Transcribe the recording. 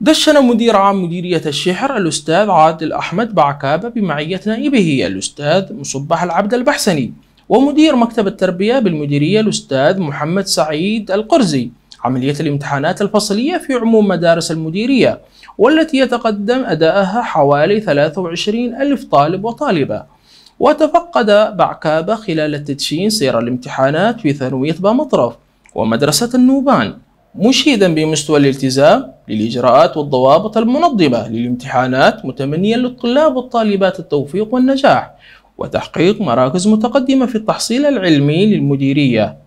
دشن مدير عام مديرية الشحر الأستاذ عادل أحمد بعكابة بمعية نائبه الأستاذ مصبح العبد البحسني ومدير مكتب التربية بالمديرية الأستاذ محمد سعيد القرزي عملية الامتحانات الفصلية في عموم مدارس المديرية والتي يتقدم أداءها حوالي 23 ألف طالب وطالبة وتفقد بعكابة خلال التدشين سير الامتحانات في ثانوية بامطرف ومدرسة النوبان مشيدا بمستوى الالتزام للإجراءات والضوابط المنظمة للامتحانات متمنيا للطلاب والطالبات التوفيق والنجاح وتحقيق مراكز متقدمة في التحصيل العلمي للمديرية